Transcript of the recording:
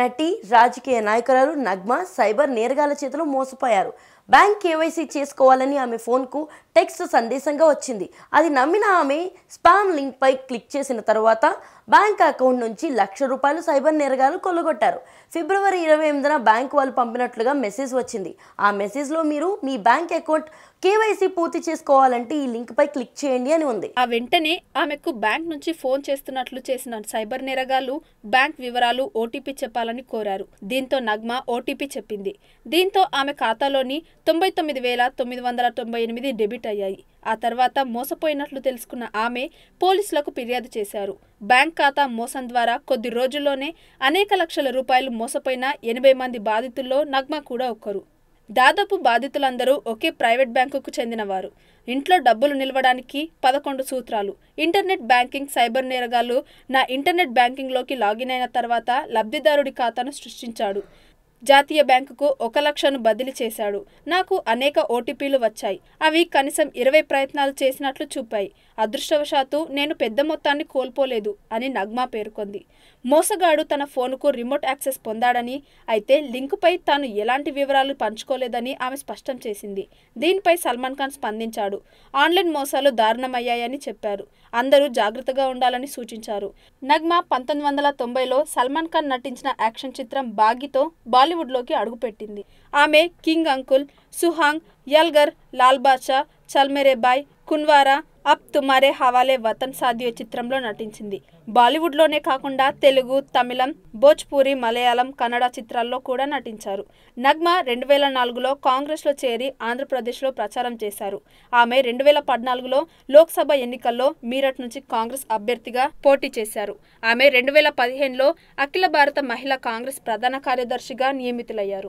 నటి రాజకీయ నాయకురాలు నగ్మా సైబర్ నేరగాల చేతిలో మోసపోయారు బ్యాంక్ కేవైసీ చేసుకోవాలని ఆమె ఫోన్కు టెక్స్ట్ సందేశంగా వచ్చింది అది నమ్మిన ఆమె స్పామ్ లింక్పై క్లిక్ చేసిన తర్వాత బ్యాంక్ అకౌంట్ నుంచి లక్ష రూపాయలు సైబర్ నేరగాలు కొల్లగొట్టారు ఫిబ్రవరి ఇరవై ఎనిమిదిన బ్యాంక్ వాళ్ళు పంపినట్లుగా మెసేజ్ వచ్చింది ఆ మెసేజ్లో మీరు మీ బ్యాంక్ అకౌంట్ కేవైసీ పూర్తి చేసుకోవాలంటే ఈ లింక్పై క్లిక్ చేయండి అని ఉంది ఆ వెంటనే ఆమెకు బ్యాంక్ నుంచి ఫోన్ చేస్తున్నట్లు చేసిన సైబర్ నేరగాలు బ్యాంక్ వివరాలు ఓటీపీ చెప్పాలని కోరారు దీంతో నగ్మా ఓటీపీ చెప్పింది దీంతో ఆమె ఖాతాలోని తొంభై తొమ్మిది వేల తొమ్మిది వందల తొంభై ఎనిమిది డెబిట్ అయ్యాయి ఆ తర్వాత మోసపోయినట్లు తెలుసుకున్న ఆమె పోలీసులకు ఫిర్యాదు చేశారు బ్యాంక్ ఖాతా మోసం ద్వారా కొద్ది రోజుల్లోనే అనేక లక్షల రూపాయలు మోసపోయిన ఎనభై మంది బాధితుల్లో నగ్మ కూడా ఒక్కరు దాదాపు బాధితులందరూ ఒకే ప్రైవేట్ బ్యాంకుకు చెందినవారు ఇంట్లో డబ్బులు నిలవడానికి పదకొండు సూత్రాలు ఇంటర్నెట్ బ్యాంకింగ్ సైబర్ నేరగాళ్లు నా ఇంటర్నెట్ బ్యాంకింగ్లోకి లాగిన్ అయిన తర్వాత లబ్ధిదారుడి ఖాతాను సృష్టించాడు జాతీయ బ్యాంకుకు ఒక లక్షను బదిలీ చేశాడు నాకు అనేక ఓటీపీలు వచ్చాయి అవి కనీసం ఇరవై ప్రయత్నాలు చేసినట్లు చూపాయి అదృష్టవశాత్తు నేను పెద్ద మొత్తాన్ని కోల్పోలేదు అని నగ్మా పేర్కొంది మోసగాడు తన ఫోన్కు రిమోట్ యాక్సెస్ పొందాడని అయితే లింకుపై తాను ఎలాంటి వివరాలు పంచుకోలేదని ఆమె స్పష్టం చేసింది దీనిపై సల్మాన్ ఖాన్ స్పందించాడు ఆన్లైన్ మోసాలు దారుణమయ్యాయని చెప్పారు అందరూ జాగ్రత్తగా ఉండాలని సూచించారు నగ్మా పంతొమ్మిది వందల తొంభైలో సల్మాన్ ఖాన్ నటించిన యాక్షన్ చిత్రం బాగితో బాలి బాలీవుడ్లోకి అడుగుపెట్టింది ఆమె కింగ్ అంకుల్ సుహాంగ్ యల్గర్ లాల్ బాచా చల్మెరే బాయ్ కున్వారా అప్ తుమారే హవాలే వతన్ సాధ్యో చిత్రంలో నటించింది బాలీవుడ్లోనే కాకుండా తెలుగు తమిళం భోజ్పూరి మలయాళం కన్నడ చిత్రాల్లో కూడా నటించారు నగ్మ రెండు వేల నాలుగులో కాంగ్రెస్లో చేరి ఆంధ్రప్రదేశ్లో ప్రచారం చేశారు ఆమె రెండు వేల పద్నాలుగులో లోక్సభ ఎన్నికల్లో మీరట్ నుంచి కాంగ్రెస్ అభ్యర్థిగా పోటీ చేశారు ఆమె రెండు వేల పదిహేనులో అఖిల భారత మహిళా కాంగ్రెస్ ప్రధాన కార్యదర్శిగా నియమితులయ్యారు